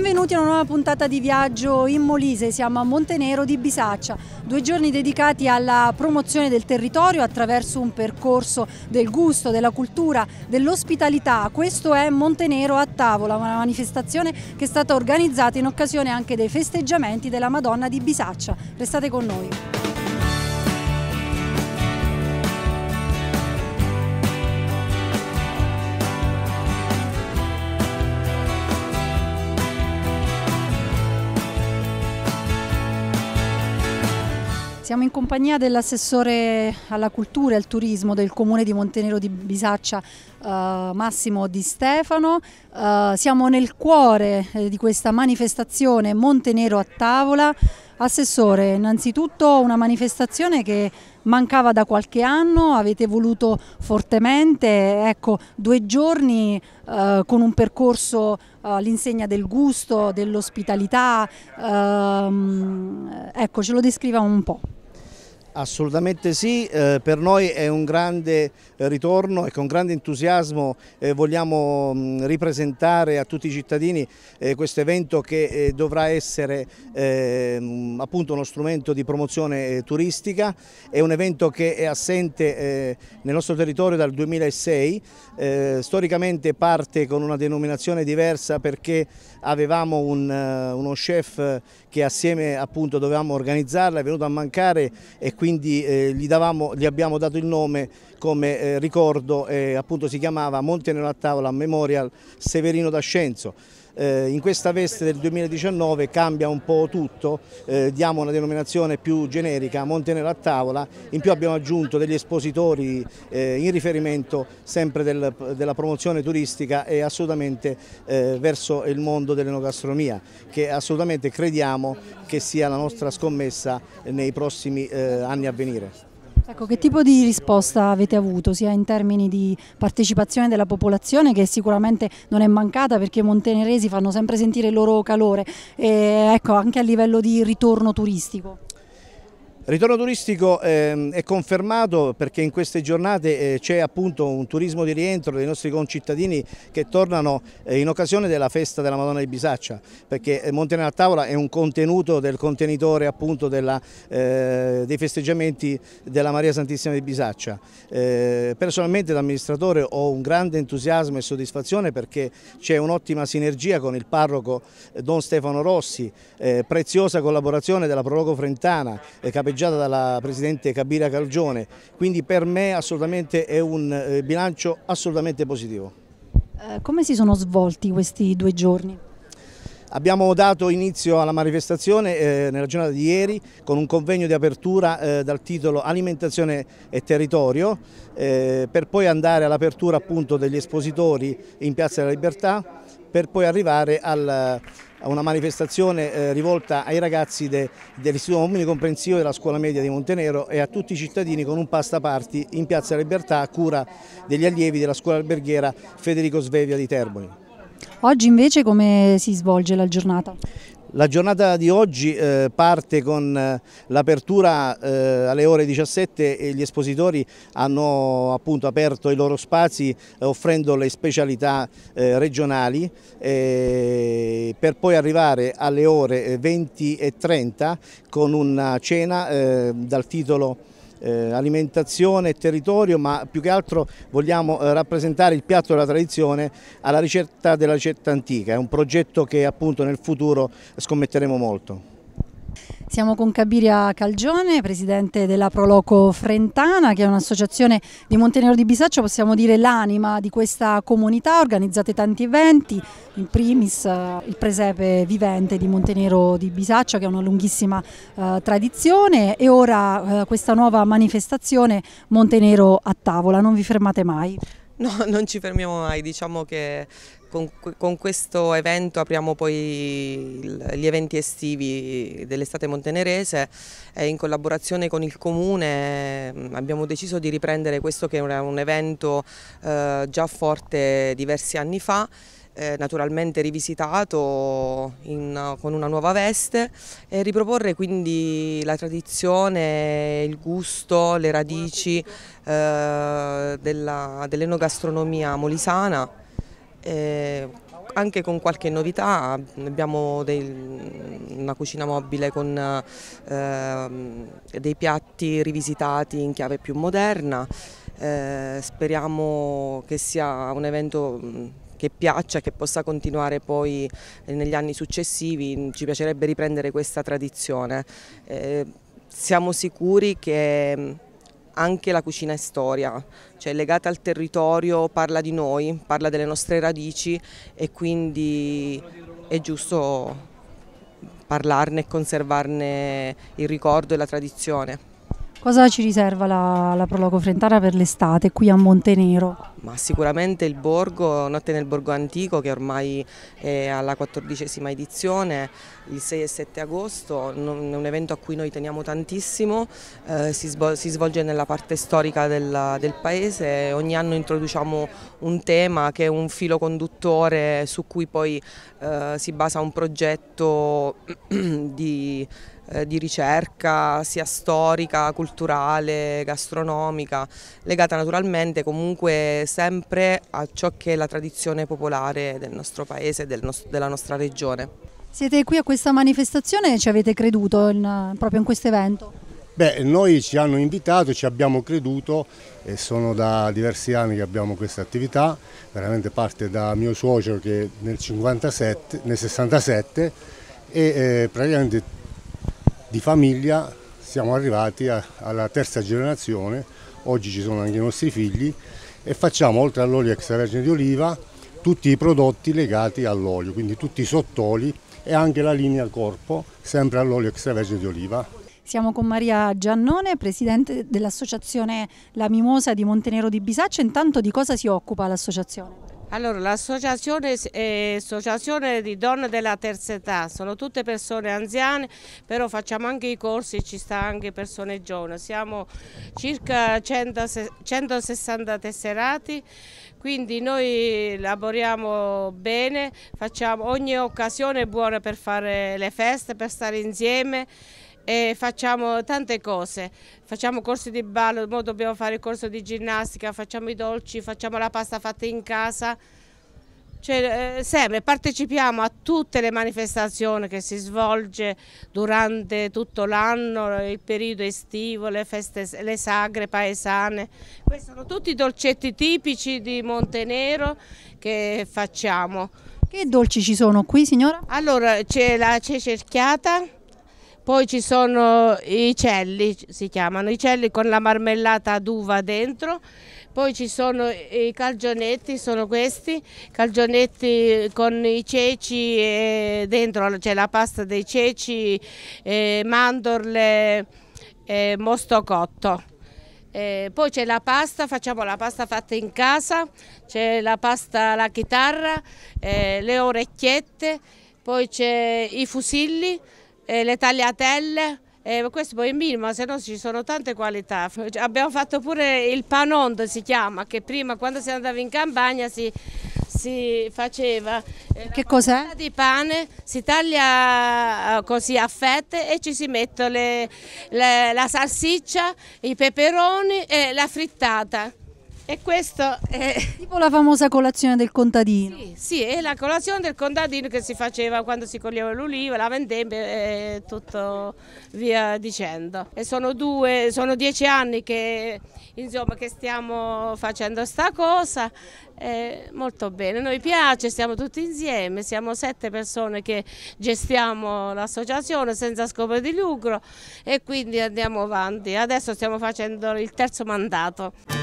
Benvenuti a una nuova puntata di viaggio in Molise, siamo a Montenero di Bisaccia, due giorni dedicati alla promozione del territorio attraverso un percorso del gusto, della cultura, dell'ospitalità. Questo è Montenero a tavola, una manifestazione che è stata organizzata in occasione anche dei festeggiamenti della Madonna di Bisaccia. Restate con noi. Siamo in compagnia dell'assessore alla cultura e al turismo del comune di Montenero di Bisaccia, eh, Massimo Di Stefano. Eh, siamo nel cuore eh, di questa manifestazione Montenero a tavola. Assessore, innanzitutto una manifestazione che mancava da qualche anno, avete voluto fortemente, ecco, due giorni eh, con un percorso eh, all'insegna del gusto, dell'ospitalità, ehm, ecco, ce lo descriva un po'. Assolutamente sì, eh, per noi è un grande eh, ritorno e con grande entusiasmo eh, vogliamo mh, mm, ripresentare a tutti i cittadini eh, questo evento che eh, dovrà essere eh, mm, appunto uno strumento di promozione turistica, è un evento che è assente nel nostro territorio dal 2006, storicamente parte con una denominazione diversa perché avevamo un, uno chef che assieme appunto dovevamo organizzarla, è venuto a mancare e quindi quindi eh, gli, davamo, gli, abbiamo dato il nome come eh, ricordo eh, appunto si chiamava Monte nella tavola Memorial Severino d'Ascenzo. Eh, in questa veste del 2019 cambia un po' tutto, eh, diamo una denominazione più generica, Monte nella tavola, in più abbiamo aggiunto degli espositori eh, in riferimento sempre del, della promozione turistica e assolutamente eh, verso il mondo dell'enogastronomia che assolutamente crediamo che sia la nostra scommessa nei prossimi anni a venire. Ecco, che tipo di risposta avete avuto sia in termini di partecipazione della popolazione che sicuramente non è mancata perché i monteneresi fanno sempre sentire il loro calore e ecco, anche a livello di ritorno turistico? Ritorno turistico eh, è confermato perché in queste giornate eh, c'è appunto un turismo di rientro dei nostri concittadini che tornano eh, in occasione della festa della Madonna di Bisaccia perché eh, Montena a Tavola è un contenuto del contenitore appunto della, eh, dei festeggiamenti della Maria Santissima di Bisaccia. Eh, personalmente da amministratore ho un grande entusiasmo e soddisfazione perché c'è un'ottima sinergia con il parroco Don Stefano Rossi, preziosa collaborazione della Prologo Frentana, eh, capeggiata maneggiata dalla Presidente Cabira Calgione, quindi per me assolutamente è un eh, bilancio assolutamente positivo. Eh, come si sono svolti questi due giorni? Abbiamo dato inizio alla manifestazione eh, nella giornata di ieri con un convegno di apertura eh, dal titolo Alimentazione e Territorio eh, per poi andare all'apertura appunto degli espositori in Piazza della Libertà per poi arrivare al, a una manifestazione eh, rivolta ai ragazzi de, dell'Istituto Omnicomprensivo della Scuola Media di Montenero e a tutti i cittadini con un pasta party in Piazza della Libertà a cura degli allievi della Scuola Alberghiera Federico Svevia di Terboli. Oggi invece come si svolge la giornata? La giornata di oggi eh, parte con eh, l'apertura eh, alle ore 17 e gli espositori hanno appunto aperto i loro spazi eh, offrendo le specialità eh, regionali per poi arrivare alle ore 20 e 30 con una cena dal titolo eh, alimentazione e territorio, ma più che altro vogliamo eh, rappresentare il piatto della tradizione alla ricerca della ricetta antica. È un progetto che appunto nel futuro scommetteremo molto. Siamo con Cabiria Calgione, presidente della Proloco Frentana, che è un'associazione di Montenero di Bisaccio, possiamo dire l'anima di questa comunità. Organizzate tanti eventi, in primis eh, il presepe vivente di Montenero di Bisaccio, che ha una lunghissima eh, tradizione, e ora eh, questa nuova manifestazione Montenero a tavola. Non vi fermate mai. No, non ci fermiamo mai, diciamo che con, con questo evento apriamo poi il, gli eventi estivi dell'estate montenerese e in collaborazione con il comune mm, abbiamo deciso di riprendere questo che era un evento eh, già forte diversi anni fa eh, naturalmente rivisitato in, con una nuova veste e riproporre quindi la tradizione, il gusto, le radici eh, dell'enogastronomia dell molisana. Eh, anche con qualche novità, abbiamo dei, una cucina mobile con eh, dei piatti rivisitati in chiave più moderna, eh, speriamo che sia un evento che piaccia, e che possa continuare poi eh, negli anni successivi, ci piacerebbe riprendere questa tradizione. Eh, siamo sicuri che mm, anche la cucina è storia, cioè legata al territorio, parla di noi, parla delle nostre radici e quindi è giusto parlarne e conservarne il ricordo e la tradizione. Cosa ci riserva la, la Prologo Frentara per l'estate qui a Montenero? Ma sicuramente il borgo, Notte nel Borgo Antico che ormai è alla quattordicesima edizione, il 6 e 7 agosto, è un evento a cui noi teniamo tantissimo, eh, si, svol si, svolge nella parte storica del, del, paese, ogni anno introduciamo un tema che è un filo conduttore su cui poi eh, si basa un progetto di eh, di ricerca sia storica, culturale, gastronomica, legata naturalmente comunque sempre a ciò che è la tradizione popolare del nostro paese e del della nostra regione. Siete qui a questa manifestazione e ci avete creduto in, proprio in questo evento? Beh, noi ci hanno invitato, ci abbiamo creduto e sono da diversi anni che abbiamo questa attività, veramente parte da mio suocero che nel, 57, nel 67 e eh, praticamente di famiglia siamo arrivati a, alla terza generazione, oggi ci sono anche i nostri figli e facciamo oltre all'olio extravergine di oliva tutti i prodotti legati all'olio, quindi tutti i sottoli e anche la linea corpo sempre all'olio extravergine di oliva. Siamo con Maria Giannone, presidente dell'associazione La Mimosa di Montenero di Bisaccia. Intanto di cosa si occupa l'associazione? Allora, l'associazione è eh, di donne della terza età sono tutte persone anziane, però facciamo anche i corsi e ci sta anche persone giovani. Siamo circa 100, 160 tesserati, quindi noi lavoriamo bene, facciamo ogni occasione buona per fare le feste, per stare insieme e facciamo tante cose, facciamo corsi di ballo, ora dobbiamo fare il corso di ginnastica, facciamo i dolci, facciamo la pasta fatta in casa, cioè, eh, sempre partecipiamo a tutte le manifestazioni che si svolge durante tutto l'anno, il periodo estivo, le feste, le sagre paesane. Questi sono tutti i dolcetti tipici di Montenero che facciamo. Che dolci ci sono qui signora? Allora c'è la cecerchiata. cerchiata, poi ci sono i celli, si chiamano, i celli con la marmellata d'uva dentro. Poi ci sono i calgionetti, sono questi, calgionetti con i ceci e eh, dentro c'è la pasta dei ceci, eh, mandorle e eh, mosto cotto. E poi c'è la pasta, facciamo la pasta fatta in casa, c'è la pasta alla chitarra, le orecchiette, poi c'è i fusilli, eh, le tagliatelle, eh, questo poi è minimo, ma se no ci sono tante qualità. Cioè, abbiamo fatto pure il panondo, si chiama, che prima quando si andava in campagna si, si faceva eh, che cos'è? di pane, si taglia eh, così a fette e ci si mette le, le, la salsiccia, i peperoni e la frittata. E questo è... Tipo la famosa colazione del contadino. Sì, sì, è la colazione del contadino che si faceva quando si coglieva l'oliva, la vendemmia e tutto via dicendo. E sono due, sono dieci anni che, insomma, che stiamo facendo questa cosa, eh, molto bene. Noi piace, siamo tutti insieme, siamo sette persone che gestiamo l'associazione senza scopo di lucro e quindi andiamo avanti. Adesso stiamo facendo il terzo mandato.